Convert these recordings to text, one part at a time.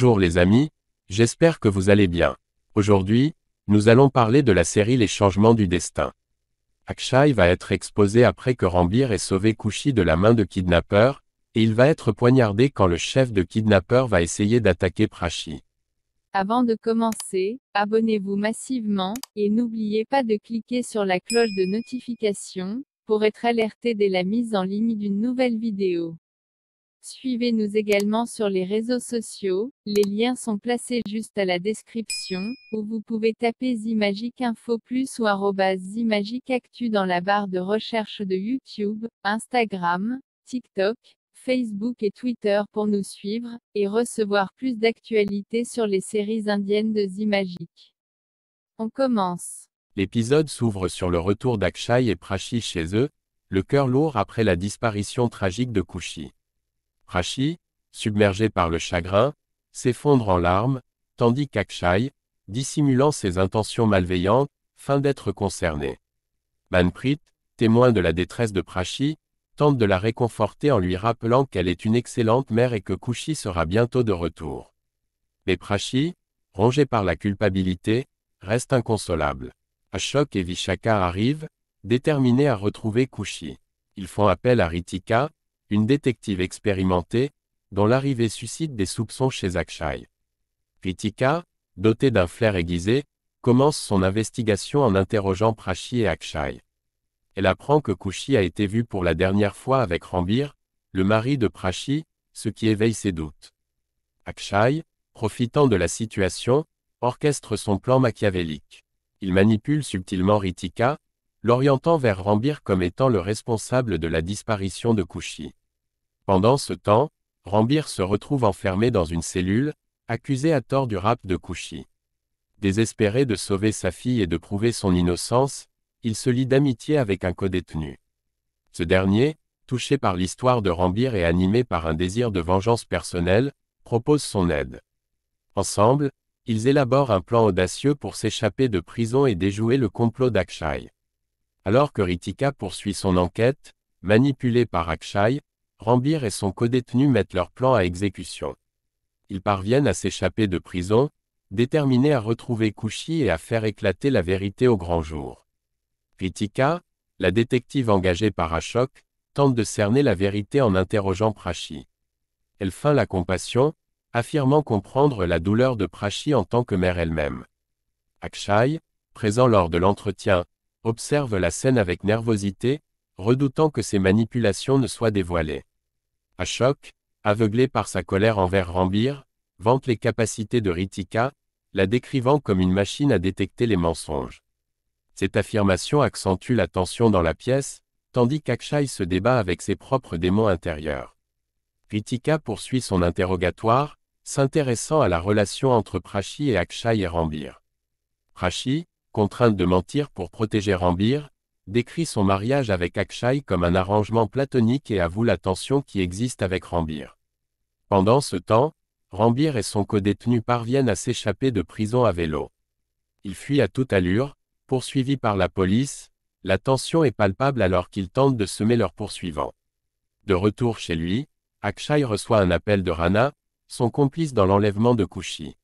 Bonjour les amis, j'espère que vous allez bien. Aujourd'hui, nous allons parler de la série Les changements du destin. Akshay va être exposé après que Rambir ait sauvé Kushi de la main de kidnappeur, et il va être poignardé quand le chef de kidnappeur va essayer d'attaquer Prachi. Avant de commencer, abonnez-vous massivement, et n'oubliez pas de cliquer sur la cloche de notification, pour être alerté dès la mise en ligne d'une nouvelle vidéo. Suivez-nous également sur les réseaux sociaux, les liens sont placés juste à la description, ou vous pouvez taper Zimagic Info Plus ou @ZimagicActu Actu dans la barre de recherche de YouTube, Instagram, TikTok, Facebook et Twitter pour nous suivre, et recevoir plus d'actualités sur les séries indiennes de Zimagic. On commence. L'épisode s'ouvre sur le retour d'Akshay et Prachi chez eux, le cœur lourd après la disparition tragique de Kushi. Prashi, submergé par le chagrin, s'effondre en larmes, tandis qu'Akshay, dissimulant ses intentions malveillantes, feint d'être concerné. Manprit, témoin de la détresse de Prachi, tente de la réconforter en lui rappelant qu'elle est une excellente mère et que Kushi sera bientôt de retour. Mais Prachi, rongé par la culpabilité, reste inconsolable. Ashok et Vishaka arrivent, déterminés à retrouver Kushi. Ils font appel à Ritika, une détective expérimentée, dont l'arrivée suscite des soupçons chez Akshay. Ritika, dotée d'un flair aiguisé, commence son investigation en interrogeant Prachi et Akshay. Elle apprend que Kushi a été vu pour la dernière fois avec Rambir, le mari de Prachi, ce qui éveille ses doutes. Akshay, profitant de la situation, orchestre son plan machiavélique. Il manipule subtilement Ritika, l'orientant vers Rambir comme étant le responsable de la disparition de Kushi. Pendant ce temps, Rambir se retrouve enfermé dans une cellule, accusé à tort du rap de Kushi. Désespéré de sauver sa fille et de prouver son innocence, il se lie d'amitié avec un codétenu. Ce dernier, touché par l'histoire de Rambir et animé par un désir de vengeance personnelle, propose son aide. Ensemble, ils élaborent un plan audacieux pour s'échapper de prison et déjouer le complot d'Akshay. Alors que Ritika poursuit son enquête, manipulée par Akshay, Rambir et son codétenu mettent leur plan à exécution. Ils parviennent à s'échapper de prison, déterminés à retrouver Kushi et à faire éclater la vérité au grand jour. Kritika, la détective engagée par Ashok, tente de cerner la vérité en interrogeant Prachi. Elle feint la compassion, affirmant comprendre la douleur de Prachi en tant que mère elle-même. Akshay, présent lors de l'entretien, observe la scène avec nervosité, redoutant que ses manipulations ne soient dévoilées. Ashok, aveuglé par sa colère envers Rambir, vante les capacités de Ritika, la décrivant comme une machine à détecter les mensonges. Cette affirmation accentue la tension dans la pièce, tandis qu'Akshay se débat avec ses propres démons intérieurs. Ritika poursuit son interrogatoire, s'intéressant à la relation entre Prachi et Akshay et Rambir. Prachi, contrainte de mentir pour protéger Rambir, décrit son mariage avec Akshay comme un arrangement platonique et avoue la tension qui existe avec Rambir. Pendant ce temps, Rambir et son codétenu parviennent à s'échapper de prison à vélo. Ils fuient à toute allure, poursuivis par la police, la tension est palpable alors qu'ils tentent de semer leurs poursuivants. De retour chez lui, Akshay reçoit un appel de Rana, son complice dans l'enlèvement de Kushi.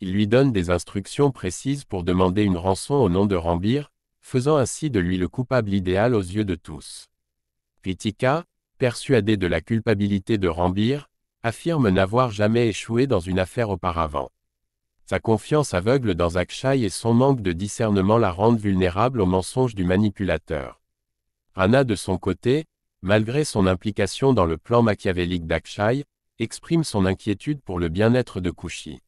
Il lui donne des instructions précises pour demander une rançon au nom de Rambir, faisant ainsi de lui le coupable idéal aux yeux de tous. Pitika persuadée de la culpabilité de Rambir, affirme n'avoir jamais échoué dans une affaire auparavant. Sa confiance aveugle dans Akshay et son manque de discernement la rendent vulnérable aux mensonges du manipulateur. Rana de son côté, malgré son implication dans le plan machiavélique d'Akshay, exprime son inquiétude pour le bien-être de Kushi.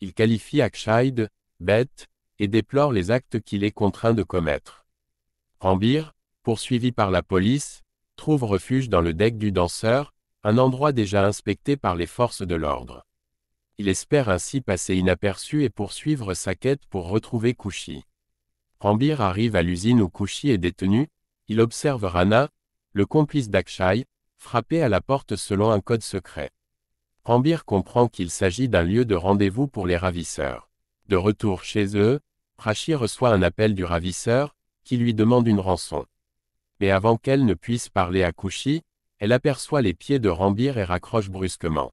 Il qualifie Akshay de « bête », et déplore les actes qu'il est contraint de commettre. Rambir, poursuivi par la police, trouve refuge dans le deck du danseur, un endroit déjà inspecté par les forces de l'ordre. Il espère ainsi passer inaperçu et poursuivre sa quête pour retrouver Kushi. Rambir arrive à l'usine où Kushi est détenu, il observe Rana, le complice d'Akshai, frapper à la porte selon un code secret. Rambir comprend qu'il s'agit d'un lieu de rendez-vous pour les ravisseurs. De retour chez eux, Prachi reçoit un appel du ravisseur, qui lui demande une rançon. Mais avant qu'elle ne puisse parler à Kushi, elle aperçoit les pieds de Rambir et raccroche brusquement.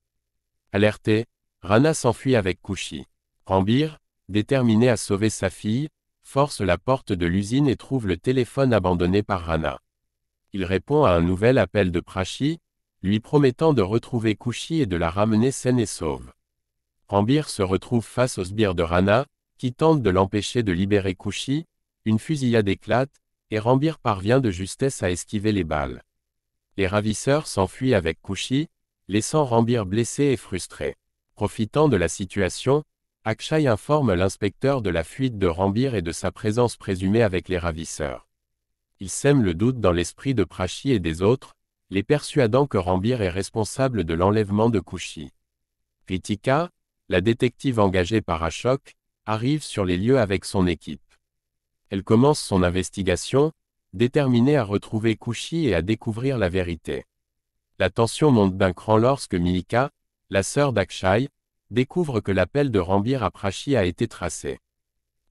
Alertée, Rana s'enfuit avec Kushi. Rambir, déterminé à sauver sa fille, force la porte de l'usine et trouve le téléphone abandonné par Rana. Il répond à un nouvel appel de Prachi, lui promettant de retrouver Kushi et de la ramener saine et sauve. Rambir se retrouve face au sbires de Rana, qui tente de l'empêcher de libérer Kushi, une fusillade éclate, et Rambir parvient de justesse à esquiver les balles. Les ravisseurs s'enfuient avec Kushi, laissant Rambir blessé et frustré. Profitant de la situation, Akshay informe l'inspecteur de la fuite de Rambir et de sa présence présumée avec les ravisseurs. Il sème le doute dans l'esprit de Prachi et des autres, les persuadant que Rambir est responsable de l'enlèvement de Kushi. Ritika, la détective engagée par Ashok, arrive sur les lieux avec son équipe. Elle commence son investigation, déterminée à retrouver Kushi et à découvrir la vérité. La tension monte d'un cran lorsque Milika, la sœur d'Akshay, découvre que l'appel de Rambir à Prachi a été tracé.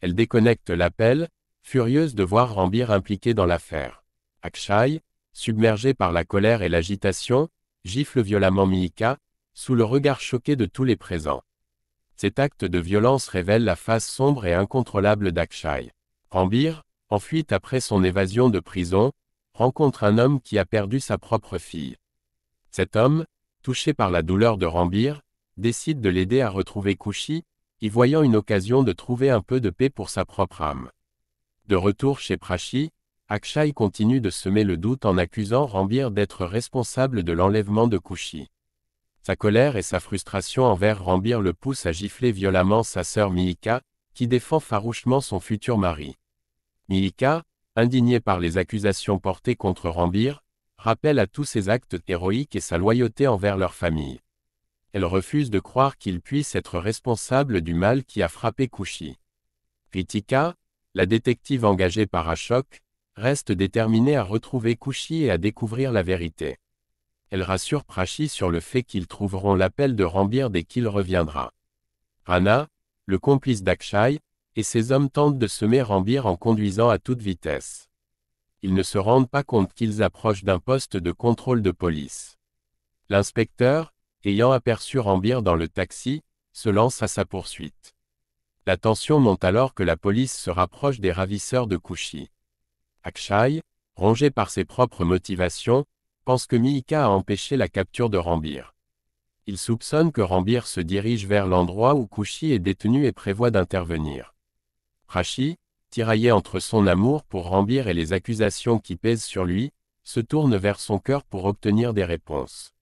Elle déconnecte l'appel, furieuse de voir Rambir impliqué dans l'affaire. Akshay, submergé par la colère et l'agitation, gifle violemment Milika, sous le regard choqué de tous les présents. Cet acte de violence révèle la face sombre et incontrôlable d'Akshay. Rambir, en fuite après son évasion de prison, rencontre un homme qui a perdu sa propre fille. Cet homme, touché par la douleur de Rambir, décide de l'aider à retrouver Kushi, y voyant une occasion de trouver un peu de paix pour sa propre âme. De retour chez Prachi, Akshay continue de semer le doute en accusant Rambir d'être responsable de l'enlèvement de Kushi. Sa colère et sa frustration envers Rambir le poussent à gifler violemment sa sœur Miika, qui défend farouchement son futur mari. Miika, indignée par les accusations portées contre Rambir, rappelle à tous ses actes héroïques et sa loyauté envers leur famille. Elle refuse de croire qu'il puisse être responsable du mal qui a frappé Kushi. Pitika, la détective engagée par Ashok, reste déterminée à retrouver Kushi et à découvrir la vérité. Elle rassure Prachi sur le fait qu'ils trouveront l'appel de Rambir dès qu'il reviendra. Rana, le complice d'Akshay, et ses hommes tentent de semer Rambir en conduisant à toute vitesse. Ils ne se rendent pas compte qu'ils approchent d'un poste de contrôle de police. L'inspecteur, ayant aperçu Rambir dans le taxi, se lance à sa poursuite. La tension monte alors que la police se rapproche des ravisseurs de Kushi. Akshay, rongé par ses propres motivations, pense que Miika a empêché la capture de Rambir. Il soupçonne que Rambir se dirige vers l'endroit où Kushi est détenu et prévoit d'intervenir. Rashi, tiraillé entre son amour pour Rambir et les accusations qui pèsent sur lui, se tourne vers son cœur pour obtenir des réponses.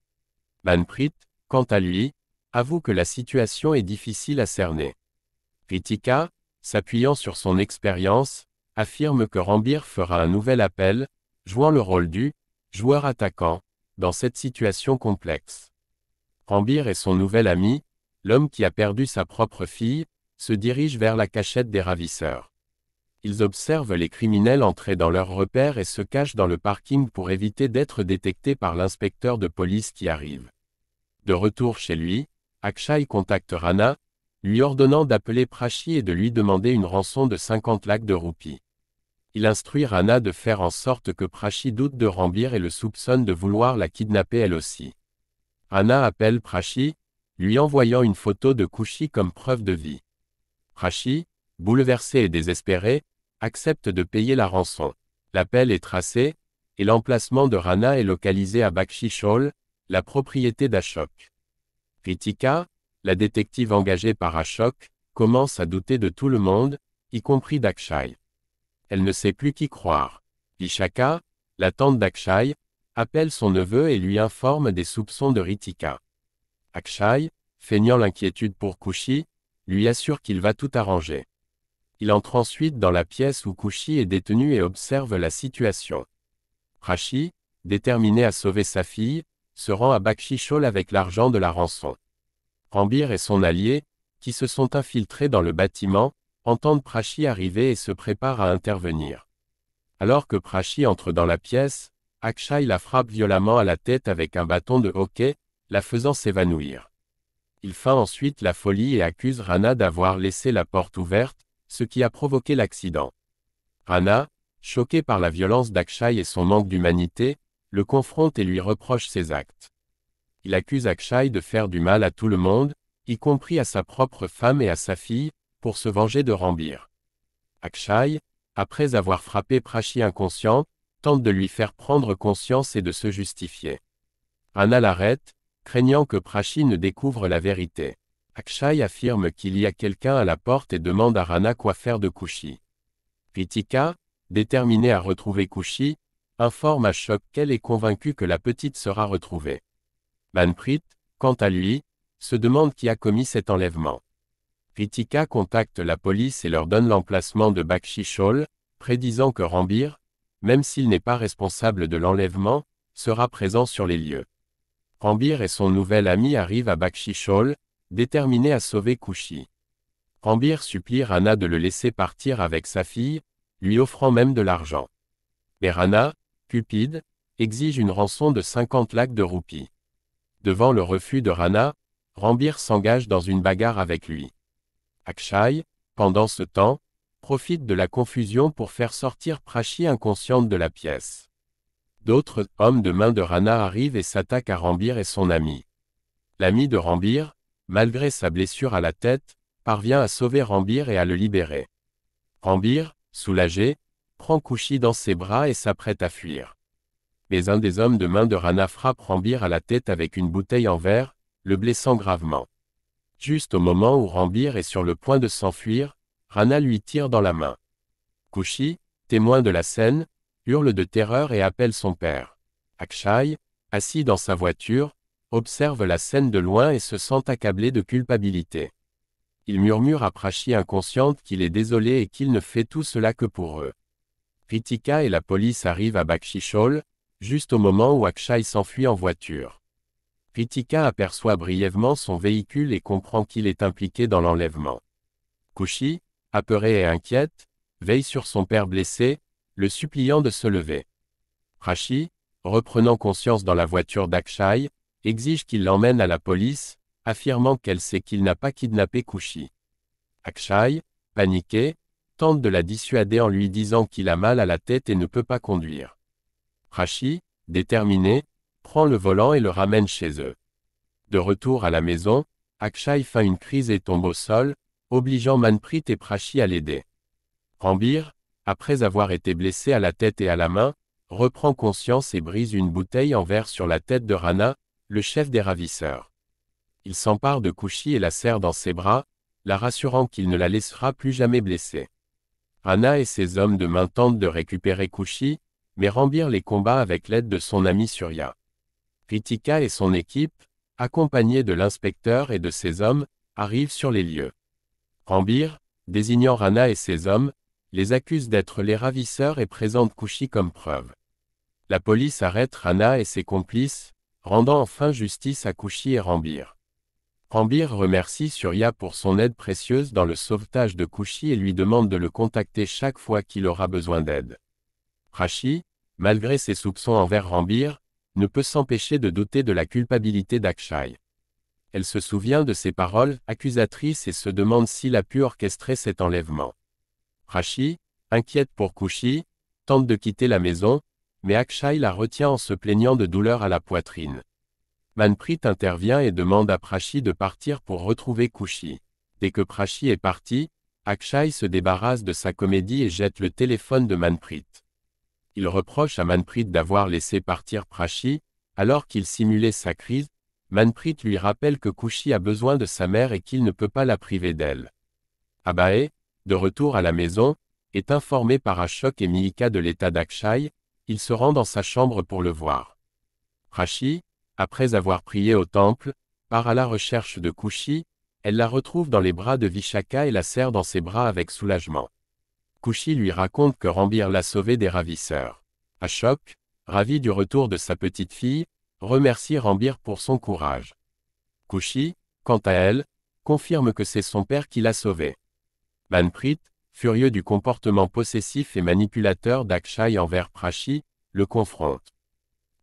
Manprit, quant à lui, avoue que la situation est difficile à cerner. Ritika, s'appuyant sur son expérience, affirme que Rambir fera un nouvel appel, jouant le rôle du Joueur attaquant, dans cette situation complexe. Rambir et son nouvel ami, l'homme qui a perdu sa propre fille, se dirigent vers la cachette des ravisseurs. Ils observent les criminels entrer dans leur repère et se cachent dans le parking pour éviter d'être détectés par l'inspecteur de police qui arrive. De retour chez lui, Akshay contacte Rana, lui ordonnant d'appeler Prachi et de lui demander une rançon de 50 lacs de roupies il instruit Rana de faire en sorte que Prachi doute de Rambir et le soupçonne de vouloir la kidnapper elle aussi. Rana appelle Prachi, lui envoyant une photo de Kushi comme preuve de vie. Prachi, bouleversé et désespéré, accepte de payer la rançon. L'appel est tracé, et l'emplacement de Rana est localisé à Bakshishol, la propriété d'Ashok. Ritika, la détective engagée par Ashok, commence à douter de tout le monde, y compris Dakshai elle ne sait plus qui croire. Ishaka, la tante d'Akshay, appelle son neveu et lui informe des soupçons de Ritika. Akshay, feignant l'inquiétude pour Kushi, lui assure qu'il va tout arranger. Il entre ensuite dans la pièce où Kushi est détenu et observe la situation. Rashi, déterminé à sauver sa fille, se rend à Bakshishol avec l'argent de la rançon. Rambir et son allié, qui se sont infiltrés dans le bâtiment, entendent Prachi arriver et se préparent à intervenir. Alors que Prachi entre dans la pièce, Akshay la frappe violemment à la tête avec un bâton de hockey, la faisant s'évanouir. Il feint ensuite la folie et accuse Rana d'avoir laissé la porte ouverte, ce qui a provoqué l'accident. Rana, choqué par la violence d'Akshay et son manque d'humanité, le confronte et lui reproche ses actes. Il accuse Akshay de faire du mal à tout le monde, y compris à sa propre femme et à sa fille, pour se venger de Rambir. Akshay, après avoir frappé Prachi inconscient, tente de lui faire prendre conscience et de se justifier. Rana l'arrête, craignant que Prachi ne découvre la vérité. Akshay affirme qu'il y a quelqu'un à la porte et demande à Rana quoi faire de Kushi. Ritika, déterminée à retrouver Kushi, informe à choc qu'elle est convaincue que la petite sera retrouvée. Manprit, quant à lui, se demande qui a commis cet enlèvement. Vitika contacte la police et leur donne l'emplacement de Bakshishol, prédisant que Rambir, même s'il n'est pas responsable de l'enlèvement, sera présent sur les lieux. Rambir et son nouvel ami arrivent à Bakshishol, déterminés à sauver Kushi. Rambir supplie Rana de le laisser partir avec sa fille, lui offrant même de l'argent. Mais Rana, cupide, exige une rançon de 50 lacs de roupies. Devant le refus de Rana, Rambir s'engage dans une bagarre avec lui. Akshay, pendant ce temps, profite de la confusion pour faire sortir Prachi inconsciente de la pièce. D'autres hommes de main de Rana arrivent et s'attaquent à Rambir et son ami. L'ami de Rambir, malgré sa blessure à la tête, parvient à sauver Rambir et à le libérer. Rambir, soulagé, prend Kushi dans ses bras et s'apprête à fuir. Mais un des hommes de main de Rana frappe Rambir à la tête avec une bouteille en verre, le blessant gravement. Juste au moment où Rambir est sur le point de s'enfuir, Rana lui tire dans la main. Kushi, témoin de la scène, hurle de terreur et appelle son père. Akshay, assis dans sa voiture, observe la scène de loin et se sent accablé de culpabilité. Il murmure à Prachi inconsciente qu'il est désolé et qu'il ne fait tout cela que pour eux. Ritika et la police arrivent à Bakshishol, juste au moment où Akshay s'enfuit en voiture. Ritika aperçoit brièvement son véhicule et comprend qu'il est impliqué dans l'enlèvement. Kushi, apeuré et inquiète, veille sur son père blessé, le suppliant de se lever. Rashi, reprenant conscience dans la voiture d'Akshay, exige qu'il l'emmène à la police, affirmant qu'elle sait qu'il n'a pas kidnappé Kushi. Akshay, paniqué, tente de la dissuader en lui disant qu'il a mal à la tête et ne peut pas conduire. Rashi, déterminé, prend le volant et le ramène chez eux. De retour à la maison, Akshay fait une crise et tombe au sol, obligeant Manprit et Prachi à l'aider. Rambir, après avoir été blessé à la tête et à la main, reprend conscience et brise une bouteille en verre sur la tête de Rana, le chef des ravisseurs. Il s'empare de Kushi et la serre dans ses bras, la rassurant qu'il ne la laissera plus jamais blessée. Rana et ses hommes de main tentent de récupérer Kushi, mais Rambir les combat avec l'aide de son ami Surya. Ritika et son équipe, accompagnés de l'inspecteur et de ses hommes, arrivent sur les lieux. Rambir, désignant Rana et ses hommes, les accuse d'être les ravisseurs et présente Kushi comme preuve. La police arrête Rana et ses complices, rendant enfin justice à Kushi et Rambir. Rambir remercie Surya pour son aide précieuse dans le sauvetage de Kushi et lui demande de le contacter chaque fois qu'il aura besoin d'aide. Rashi, malgré ses soupçons envers Rambir, ne peut s'empêcher de douter de la culpabilité d'Akshay. Elle se souvient de ses paroles accusatrices et se demande s'il a pu orchestrer cet enlèvement. Rashi, inquiète pour Kushi, tente de quitter la maison, mais Akshay la retient en se plaignant de douleur à la poitrine. Manprit intervient et demande à Prachi de partir pour retrouver Kushi. Dès que Prachi est parti, Akshay se débarrasse de sa comédie et jette le téléphone de Manprit il reproche à Manprit d'avoir laissé partir Prachi, alors qu'il simulait sa crise, Manprit lui rappelle que Kushi a besoin de sa mère et qu'il ne peut pas la priver d'elle. Abae, de retour à la maison, est informé par Ashok et Miika de l'état d'Akshay, il se rend dans sa chambre pour le voir. Prachi, après avoir prié au temple, part à la recherche de Kushi, elle la retrouve dans les bras de Vishaka et la serre dans ses bras avec soulagement. Kushi lui raconte que Rambir l'a sauvé des ravisseurs. Ashok, ravi du retour de sa petite fille, remercie Rambir pour son courage. Kushi, quant à elle, confirme que c'est son père qui l'a sauvé. Manprit, furieux du comportement possessif et manipulateur d'Akshay envers Prachi, le confronte.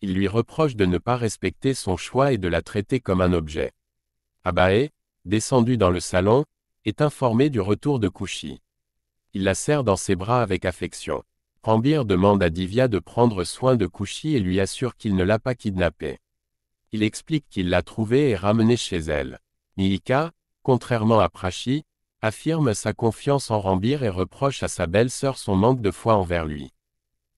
Il lui reproche de ne pas respecter son choix et de la traiter comme un objet. Abae, descendu dans le salon, est informé du retour de Kushi. Il la serre dans ses bras avec affection. Rambir demande à Divya de prendre soin de Kushi et lui assure qu'il ne l'a pas kidnappée. Il explique qu'il l'a trouvée et ramenée chez elle. Milika, contrairement à Prachi, affirme sa confiance en Rambir et reproche à sa belle-sœur son manque de foi envers lui.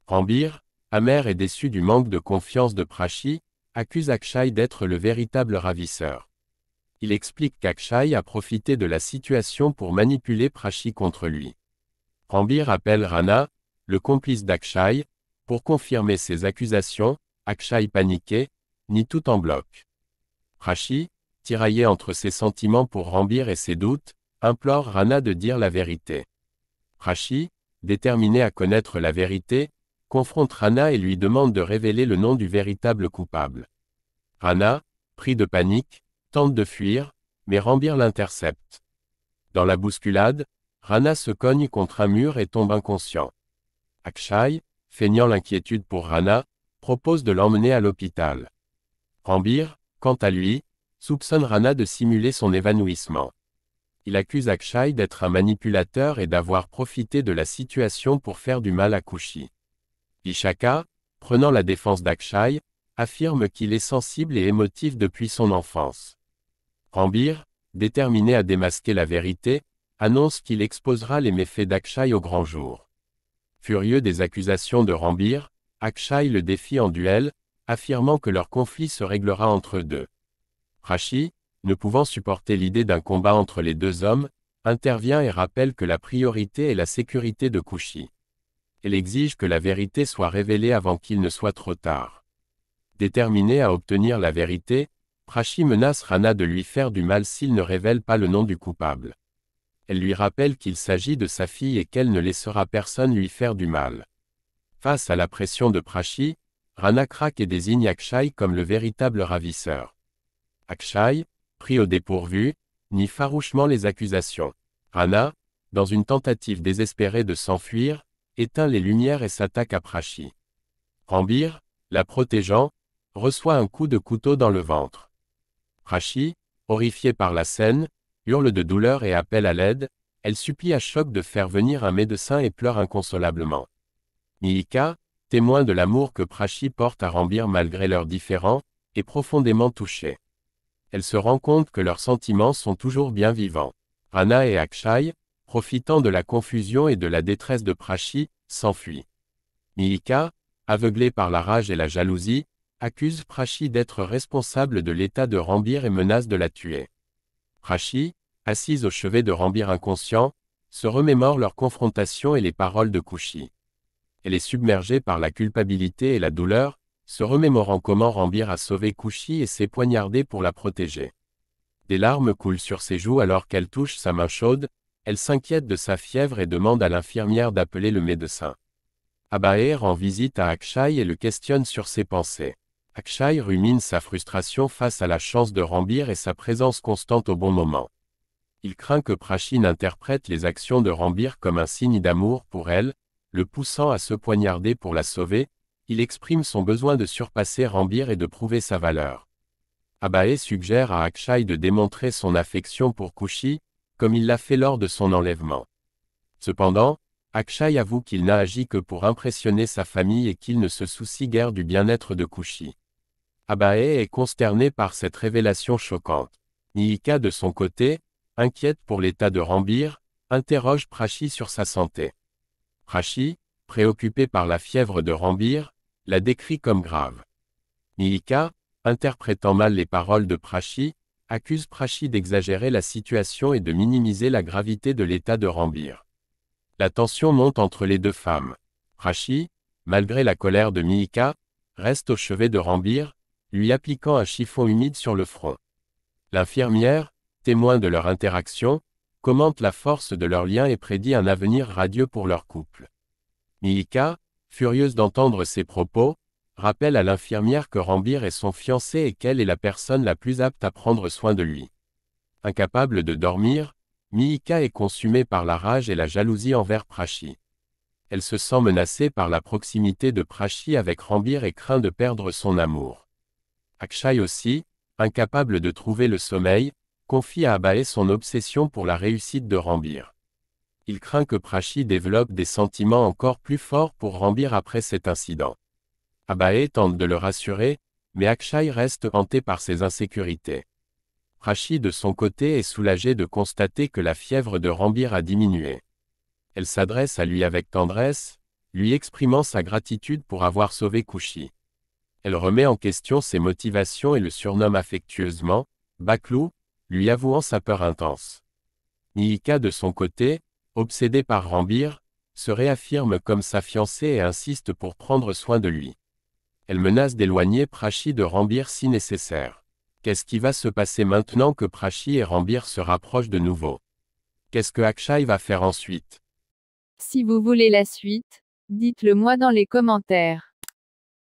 Rambir, amer et déçu du manque de confiance de Prachi, accuse Akshay d'être le véritable ravisseur. Il explique qu'Akshay a profité de la situation pour manipuler Prachi contre lui. Rambir appelle Rana, le complice d'Akshay, pour confirmer ses accusations, Akshay paniqué, ni tout en bloc. Rashi, tiraillé entre ses sentiments pour Rambir et ses doutes, implore Rana de dire la vérité. Rashi, déterminé à connaître la vérité, confronte Rana et lui demande de révéler le nom du véritable coupable. Rana, pris de panique, tente de fuir, mais Rambir l'intercepte. Dans la bousculade, Rana se cogne contre un mur et tombe inconscient. Akshay, feignant l'inquiétude pour Rana, propose de l'emmener à l'hôpital. Rambir, quant à lui, soupçonne Rana de simuler son évanouissement. Il accuse Akshay d'être un manipulateur et d'avoir profité de la situation pour faire du mal à Kushi. Ishaka, prenant la défense d'Akshay, affirme qu'il est sensible et émotif depuis son enfance. Rambir, déterminé à démasquer la vérité, annonce qu'il exposera les méfaits d'Akshay au grand jour. Furieux des accusations de Rambir, Akshay le défie en duel, affirmant que leur conflit se réglera entre deux. Rashi, ne pouvant supporter l'idée d'un combat entre les deux hommes, intervient et rappelle que la priorité est la sécurité de Kushi. Elle exige que la vérité soit révélée avant qu'il ne soit trop tard. Déterminé à obtenir la vérité, Rashi menace Rana de lui faire du mal s'il ne révèle pas le nom du coupable elle lui rappelle qu'il s'agit de sa fille et qu'elle ne laissera personne lui faire du mal. Face à la pression de Prachi, Rana craque et désigne Akshay comme le véritable ravisseur. Akshay, pris au dépourvu, nie farouchement les accusations. Rana, dans une tentative désespérée de s'enfuir, éteint les lumières et s'attaque à Prachi. Rambir, la protégeant, reçoit un coup de couteau dans le ventre. Prachi, horrifié par la scène, hurle de douleur et appelle à l'aide, elle supplie à Choc de faire venir un médecin et pleure inconsolablement. Miika, témoin de l'amour que Prachi porte à Rambir malgré leurs différends, est profondément touchée. Elle se rend compte que leurs sentiments sont toujours bien vivants. Rana et Akshay, profitant de la confusion et de la détresse de Prachi, s'enfuient. Miika, aveuglée par la rage et la jalousie, accuse Prachi d'être responsable de l'état de Rambir et menace de la tuer. Rachi, assise au chevet de Rambir inconscient, se remémore leur confrontation et les paroles de Kouchi. Elle est submergée par la culpabilité et la douleur, se remémorant comment Rambir a sauvé Kouchi et s'est poignardée pour la protéger. Des larmes coulent sur ses joues alors qu'elle touche sa main chaude, elle s'inquiète de sa fièvre et demande à l'infirmière d'appeler le médecin. Abaé rend visite à Akshay et le questionne sur ses pensées. Akshay rumine sa frustration face à la chance de Rambir et sa présence constante au bon moment. Il craint que Prachi interprète les actions de Rambir comme un signe d'amour pour elle, le poussant à se poignarder pour la sauver, il exprime son besoin de surpasser Rambir et de prouver sa valeur. Abae suggère à Akshay de démontrer son affection pour Kushi, comme il l'a fait lors de son enlèvement. Cependant, Akshay avoue qu'il n'a agi que pour impressionner sa famille et qu'il ne se soucie guère du bien-être de Kushi. Abae est consterné par cette révélation choquante. Miika de son côté, inquiète pour l'état de Rambir, interroge Prachi sur sa santé. Prachi, préoccupé par la fièvre de Rambir, la décrit comme grave. Miika, interprétant mal les paroles de Prachi, accuse Prachi d'exagérer la situation et de minimiser la gravité de l'état de Rambir. La tension monte entre les deux femmes. Prachi, malgré la colère de Miika, reste au chevet de Rambir, lui appliquant un chiffon humide sur le front. L'infirmière, témoin de leur interaction, commente la force de leur lien et prédit un avenir radieux pour leur couple. Miika, furieuse d'entendre ces propos, rappelle à l'infirmière que Rambir est son fiancé et qu'elle est la personne la plus apte à prendre soin de lui. Incapable de dormir, Miika est consumée par la rage et la jalousie envers Prachi. Elle se sent menacée par la proximité de Prachi avec Rambir et craint de perdre son amour. Akshay aussi, incapable de trouver le sommeil, confie à Abaé son obsession pour la réussite de Rambir. Il craint que Prachi développe des sentiments encore plus forts pour Rambir après cet incident. Abaé tente de le rassurer, mais Akshay reste hanté par ses insécurités. Prachi de son côté est soulagé de constater que la fièvre de Rambir a diminué. Elle s'adresse à lui avec tendresse, lui exprimant sa gratitude pour avoir sauvé Kushi elle remet en question ses motivations et le surnomme affectueusement Baclou, lui avouant sa peur intense. Miika de son côté, obsédée par Rambir, se réaffirme comme sa fiancée et insiste pour prendre soin de lui. Elle menace d'éloigner Prachi de Rambir si nécessaire. Qu'est-ce qui va se passer maintenant que Prachi et Rambir se rapprochent de nouveau Qu'est-ce que Akshay va faire ensuite Si vous voulez la suite, dites-le moi dans les commentaires.